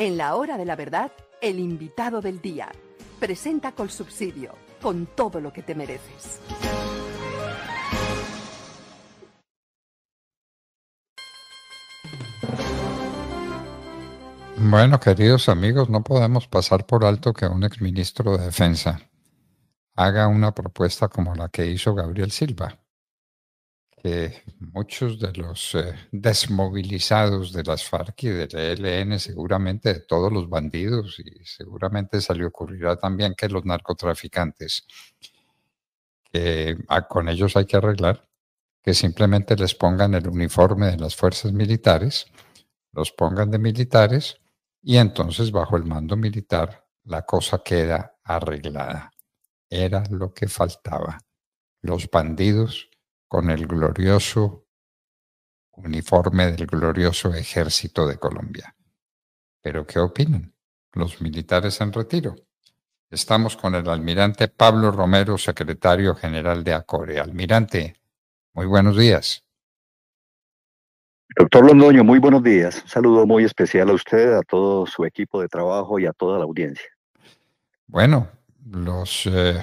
En la hora de la verdad, el invitado del día. Presenta con subsidio, con todo lo que te mereces. Bueno, queridos amigos, no podemos pasar por alto que un exministro de Defensa haga una propuesta como la que hizo Gabriel Silva que muchos de los eh, desmovilizados de las FARC y del ELN, seguramente de todos los bandidos, y seguramente se le ocurrirá también que los narcotraficantes, que ah, con ellos hay que arreglar, que simplemente les pongan el uniforme de las fuerzas militares, los pongan de militares, y entonces bajo el mando militar la cosa queda arreglada. Era lo que faltaba. Los bandidos con el glorioso uniforme del glorioso ejército de Colombia. Pero ¿qué opinan los militares en retiro? Estamos con el almirante Pablo Romero, secretario general de ACORE. Almirante, muy buenos días. Doctor Londoño, muy buenos días. Un saludo muy especial a usted, a todo su equipo de trabajo y a toda la audiencia. Bueno, los eh,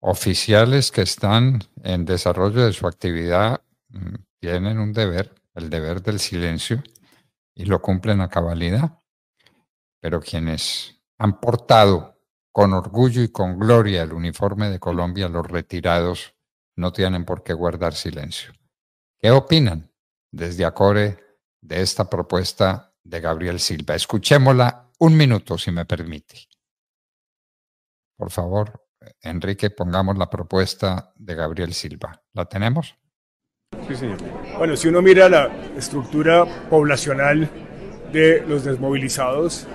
oficiales que están en desarrollo de su actividad mm, tienen un deber, el deber del silencio, y lo cumplen a cabalidad. Pero quienes han portado con orgullo y con gloria el uniforme de Colombia, los retirados no tienen por qué guardar silencio. ¿Qué opinan desde Acore de esta propuesta de Gabriel Silva? Escuchémosla un minuto, si me permite. Por favor. Enrique, pongamos la propuesta de Gabriel Silva. ¿La tenemos? Sí, señor. Bueno, si uno mira la estructura poblacional de los desmovilizados,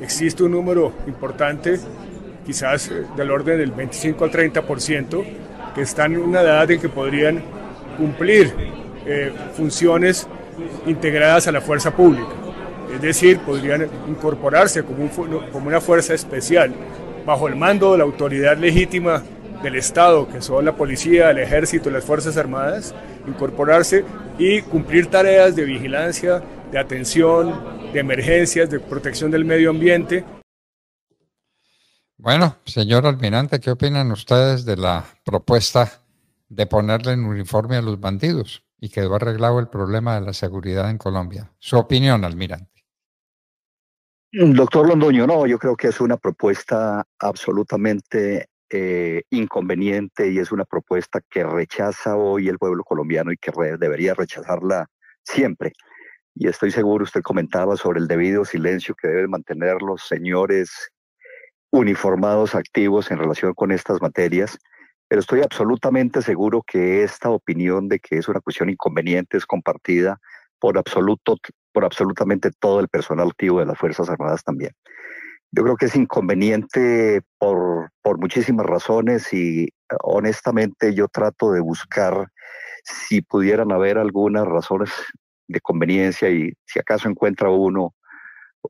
existe un número importante, quizás eh, del orden del 25 al 30%, que están en una edad en que podrían cumplir eh, funciones integradas a la fuerza pública. Es decir, podrían incorporarse como una fuerza especial bajo el mando de la autoridad legítima del Estado, que son la policía, el ejército, las Fuerzas Armadas, incorporarse y cumplir tareas de vigilancia, de atención, de emergencias, de protección del medio ambiente. Bueno, señor almirante, ¿qué opinan ustedes de la propuesta de ponerle en uniforme a los bandidos y quedó arreglado el problema de la seguridad en Colombia? Su opinión, almirante. Mm, doctor Londoño, no, yo creo que es una propuesta absolutamente eh, inconveniente y es una propuesta que rechaza hoy el pueblo colombiano y que debería rechazarla siempre. Y estoy seguro, usted comentaba sobre el debido silencio que deben mantener los señores uniformados activos en relación con estas materias, pero estoy absolutamente seguro que esta opinión de que es una cuestión inconveniente es compartida por absoluto, por absolutamente todo el personal activo de las Fuerzas Armadas también. Yo creo que es inconveniente por, por muchísimas razones y eh, honestamente yo trato de buscar si pudieran haber algunas razones de conveniencia y si acaso encuentra uno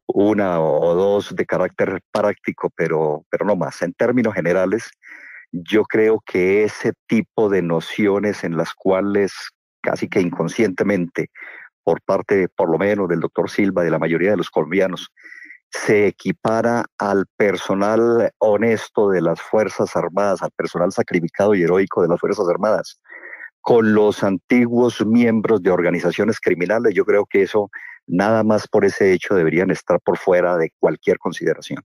una o dos de carácter práctico, pero, pero no más. En términos generales, yo creo que ese tipo de nociones en las cuales casi que inconscientemente por parte, por lo menos, del doctor Silva, de la mayoría de los colombianos, se equipara al personal honesto de las Fuerzas Armadas, al personal sacrificado y heroico de las Fuerzas Armadas, con los antiguos miembros de organizaciones criminales, yo creo que eso, nada más por ese hecho, deberían estar por fuera de cualquier consideración.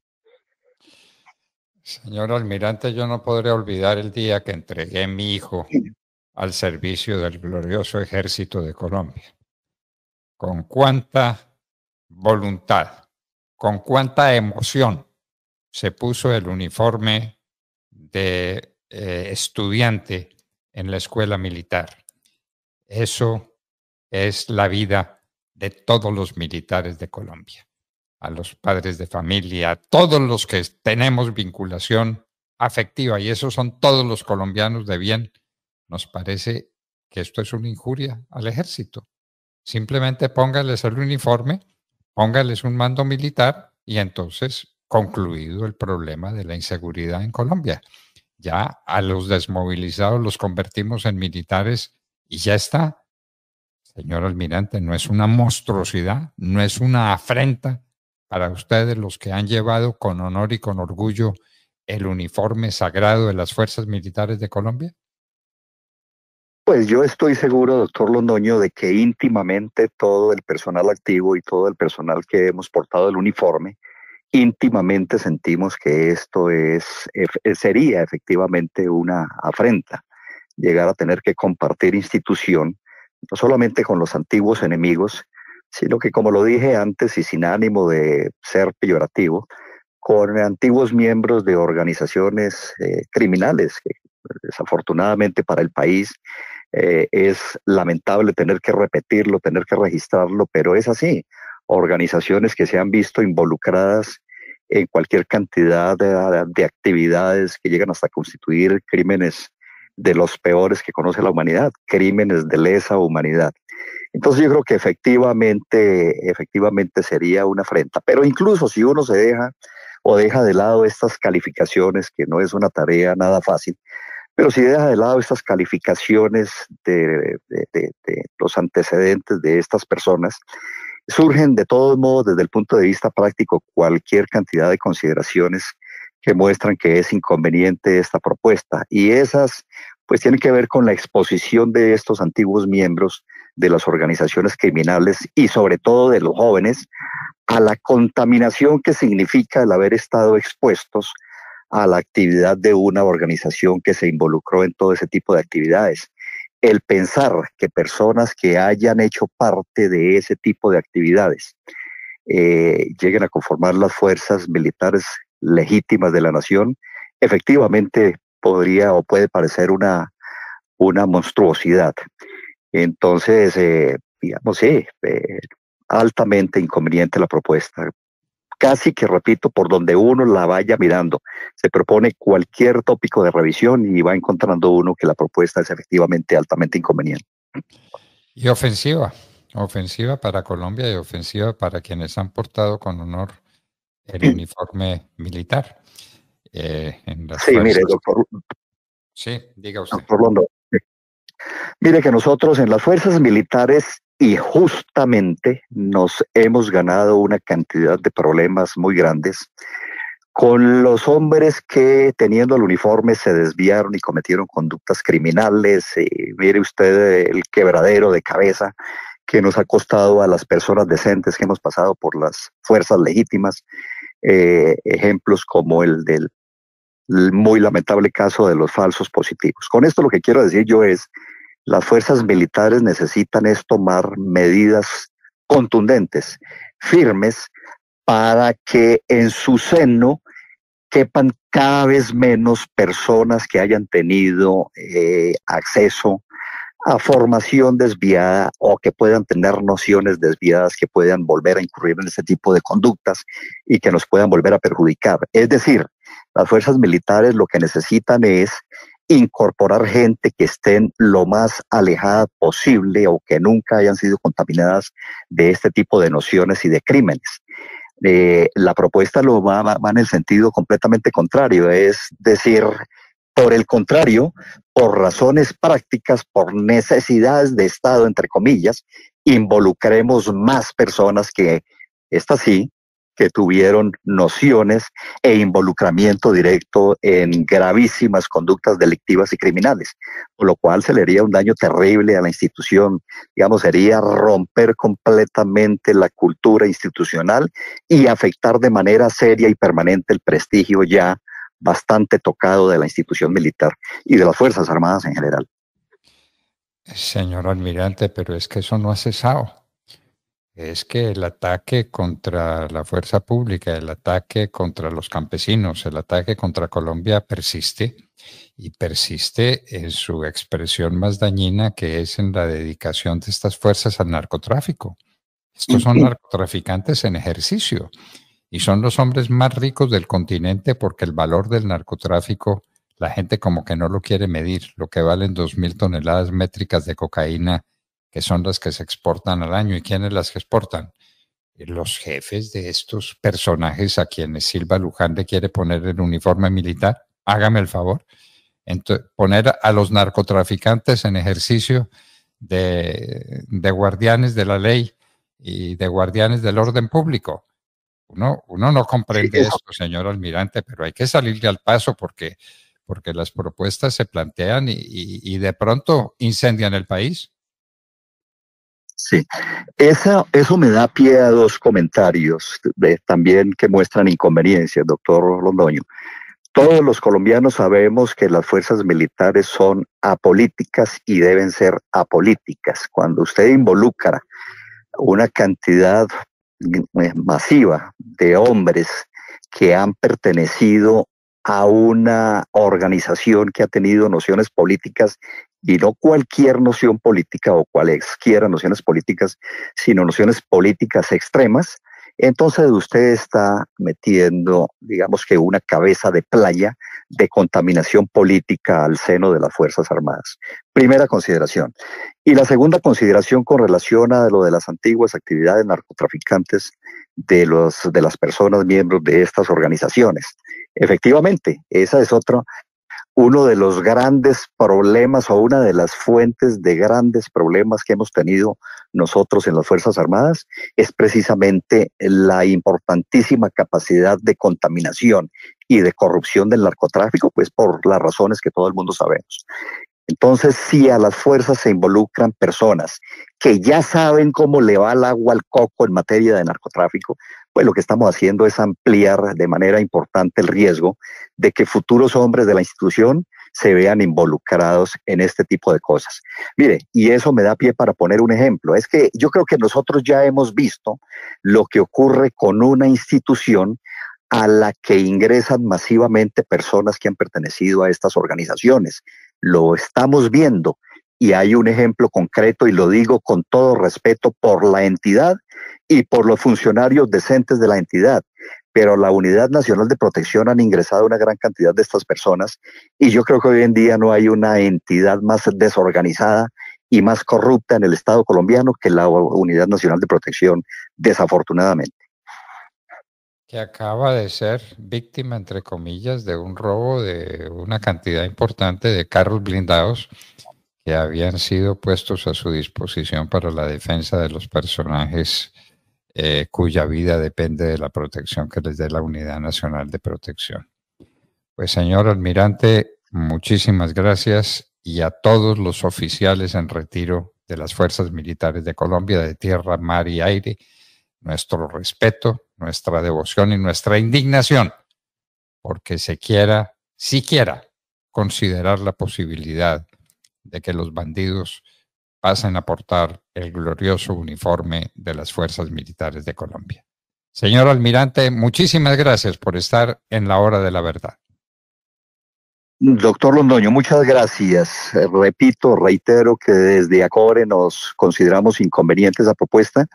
Señor almirante, yo no podré olvidar el día que entregué mi hijo al servicio del glorioso ejército de Colombia con cuánta voluntad, con cuánta emoción se puso el uniforme de eh, estudiante en la escuela militar. Eso es la vida de todos los militares de Colombia, a los padres de familia, a todos los que tenemos vinculación afectiva, y esos son todos los colombianos de bien, nos parece que esto es una injuria al ejército. Simplemente póngales el uniforme, póngales un mando militar y entonces concluido el problema de la inseguridad en Colombia. Ya a los desmovilizados los convertimos en militares y ya está. Señor almirante, no es una monstruosidad, no es una afrenta para ustedes los que han llevado con honor y con orgullo el uniforme sagrado de las fuerzas militares de Colombia? Pues yo estoy seguro, doctor Londoño, de que íntimamente todo el personal activo y todo el personal que hemos portado el uniforme, íntimamente sentimos que esto es, eh, sería efectivamente una afrenta, llegar a tener que compartir institución, no solamente con los antiguos enemigos, sino que como lo dije antes y sin ánimo de ser peyorativo, con antiguos miembros de organizaciones eh, criminales eh, desafortunadamente para el país eh, es lamentable tener que repetirlo, tener que registrarlo, pero es así. Organizaciones que se han visto involucradas en cualquier cantidad de, actividades que llegan hasta constituir crímenes de los peores que conoce la humanidad, crímenes de lesa humanidad. Entonces yo creo que efectivamente, efectivamente sería una afrenta. Pero incluso si uno se deja o deja de lado estas calificaciones, que no es una tarea nada fácil, pero si deja de lado estas calificaciones de, los antecedentes de estas personas, surgen de todos modos desde el punto de vista práctico cualquier cantidad de consideraciones que muestran que es inconveniente esta propuesta. Y esas pues tienen que ver con la exposición de estos antiguos miembros de las organizaciones criminales y sobre todo de los jóvenes a la contaminación que significa el haber estado expuestos a la actividad de una organización que se involucró en todo ese tipo de actividades. El pensar que personas que hayan hecho parte de ese tipo de actividades eh, lleguen a conformar las fuerzas militares legítimas de la nación, efectivamente podría o puede parecer una, una monstruosidad. Entonces, eh, digamos, sí, eh, altamente inconveniente la propuesta casi que repito, por donde uno la vaya mirando. Se propone cualquier tópico de revisión y va encontrando uno que la propuesta es efectivamente altamente inconveniente. Y ofensiva, ofensiva para Colombia y ofensiva para quienes han portado con honor el mm. uniforme militar. Eh, sí, mire, doctor. Sí, diga usted. Doctor Londo, Mire que nosotros en las fuerzas militares y justamente nos hemos ganado una cantidad de problemas muy grandes con los hombres que teniendo el uniforme se desviaron y cometieron conductas criminales. Eh, mire usted el quebradero de cabeza que nos ha costado a las personas decentes que hemos pasado por las fuerzas legítimas. Eh, ejemplos como el del muy lamentable caso de los falsos positivos. Con esto lo que quiero decir yo es las fuerzas militares necesitan es tomar medidas contundentes, firmes, para que en su seno quepan cada vez menos personas que hayan tenido eh, acceso a formación desviada o que puedan tener nociones desviadas que puedan volver a incurrir en ese tipo de conductas y que nos puedan volver a perjudicar. Es decir, las fuerzas militares lo que necesitan es incorporar gente que estén lo más alejada posible o que nunca hayan sido contaminadas de este tipo de nociones y de crímenes. Eh, la propuesta lo va, en el sentido completamente contrario, es decir, por el contrario, por razones prácticas, por necesidades de Estado, entre comillas, involucremos más personas que, estas sí, que tuvieron nociones e involucramiento directo en gravísimas conductas delictivas y criminales, por lo cual se le haría un daño terrible a la institución, digamos, sería romper completamente la cultura institucional y afectar de manera seria y permanente el prestigio ya bastante tocado de la institución militar y de las Fuerzas Armadas en general. Señor almirante, pero es que eso no ha cesado es que el ataque contra la fuerza pública, el ataque contra los campesinos, el ataque contra Colombia persiste y persiste en su expresión más dañina que es en la dedicación de estas fuerzas al narcotráfico. Estos son narcotraficantes en ejercicio y son los hombres más ricos del continente porque el valor del narcotráfico la gente como que no lo quiere medir, lo que valen mil toneladas métricas de cocaína que son las que se exportan al año. ¿Y quiénes las exportan? Eh, los jefes de estos personajes a quienes Silva Luján le quiere poner el uniforme militar. Hágame el favor. poner a los narcotraficantes en ejercicio de, guardianes de la ley y de guardianes del orden público. Uno, no comprende esto, señor almirante, pero hay que salirle al paso porque, porque las propuestas se plantean y de pronto incendian el país. Sí, Esa, eso me da pie a dos comentarios también que muestran inconveniencias, doctor Londoño. Todos los colombianos sabemos que las fuerzas militares son apolíticas y deben ser apolíticas. Cuando usted involucra una cantidad eh, masiva de hombres que han pertenecido a una organización que ha tenido nociones políticas y no cualquier noción política o cualesquiera nociones políticas, sino nociones políticas extremas, entonces usted está metiendo, digamos que una cabeza de playa de contaminación política al seno de las Fuerzas Armadas. Primera consideración. Y la segunda consideración con relación a lo de las antiguas actividades narcotraficantes de, los, de las personas miembros de estas organizaciones. Efectivamente, esa es otra uno de los grandes problemas o una de las fuentes de grandes problemas que hemos tenido nosotros en las Fuerzas Armadas es precisamente la importantísima capacidad de contaminación y de corrupción del narcotráfico, pues por las razones que todo el mundo sabemos. Entonces, si a las fuerzas se involucran personas que ya saben cómo le va el agua al coco en materia de narcotráfico, pues lo que estamos haciendo es ampliar de manera importante el riesgo de que futuros hombres de la institución se vean involucrados en este tipo de cosas. Mire, y eso me da pie para poner un ejemplo. Es que yo creo que nosotros ya hemos visto lo que ocurre con una institución a la que ingresan masivamente personas que han pertenecido a estas organizaciones. Lo estamos viendo y hay un ejemplo concreto y lo digo con todo respeto por la entidad y por los funcionarios decentes de la entidad. Pero la Unidad Nacional de Protección han ingresado una gran cantidad de estas personas y yo creo que hoy en día no hay una entidad más desorganizada y más corrupta en el Estado colombiano que la Unidad Nacional de Protección, desafortunadamente. Que acaba de ser víctima, entre comillas, de un robo de una cantidad importante de carros blindados que habían sido puestos a su disposición para la defensa de los personajes eh, cuya vida depende de la protección que les dé la Unidad Nacional de Protección. Pues señor almirante, muchísimas gracias y a todos los oficiales en retiro de las Fuerzas Militares de Colombia, de tierra, mar y aire, nuestro respeto, nuestra devoción y nuestra indignación, porque se quiera, siquiera, considerar la posibilidad de que los bandidos pasen a portar el glorioso uniforme de las Fuerzas Militares de Colombia. Señor almirante, muchísimas gracias por estar en la hora de la verdad. Doctor Londoño, muchas gracias. Eh, repito, reitero que desde ACORE nos consideramos inconvenientes a propuesta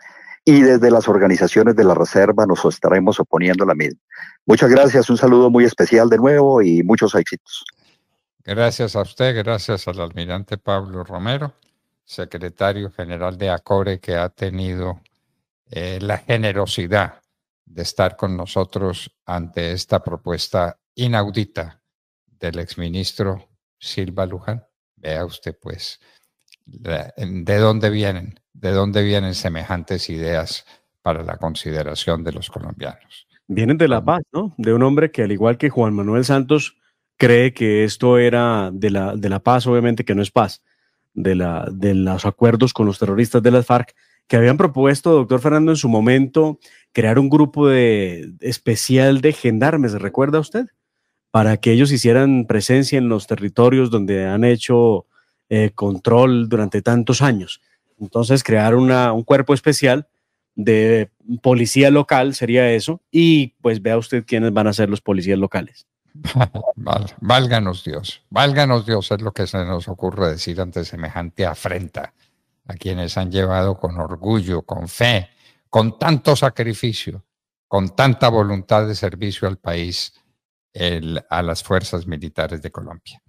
y desde las organizaciones de la Reserva nos estaremos oponiendo a la misma. Muchas gracias, un saludo muy especial de nuevo y muchos éxitos. Gracias a usted, gracias al almirante Pablo Romero secretario general de ACORE, que ha tenido eh, la generosidad de estar con nosotros ante esta propuesta inaudita del exministro Silva Luján. Vea usted, pues, de dónde vienen, de dónde vienen semejantes ideas para la consideración de los colombianos. Vienen de La Paz, ¿no? De un hombre que, al igual que Juan Manuel Santos, cree que esto era de la paz, obviamente que no es paz de, la, de los acuerdos con los terroristas de las FARC, que habían propuesto, doctor Fernando, en su momento, crear un grupo de, especial de gendarmes, ¿recuerda usted? Para que ellos hicieran presencia en los territorios donde han hecho eh, control durante tantos años. Entonces, crear una, un cuerpo especial de policía local sería eso. Y pues vea usted quiénes van a ser los policías locales. Válganos Dios, válganos Dios es lo que se nos ocurre decir ante semejante afrenta a quienes han llevado con orgullo, con fe, con tanto sacrificio, con tanta voluntad de servicio al país a las fuerzas militares de Colombia.